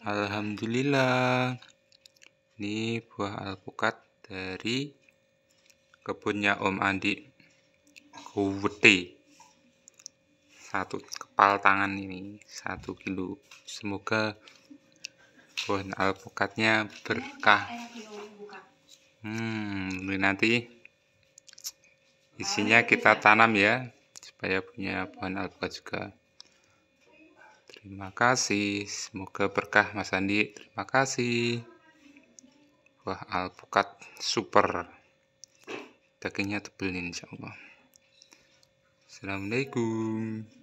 Alhamdulillah. Ini buah alpukat dari kebunnya Om Andi. Kuwete. Satu kepal tangan ini satu kilo. Semoga buah alpukatnya berkah. Hmm, ini nanti isinya kita tanam ya supaya punya pohon alpukat juga. Terima kasih. Semoga berkah Mas Andi. Terima kasih. Wah, alpukat super. Dagingnya tebel ini insya Allah. Assalamualaikum.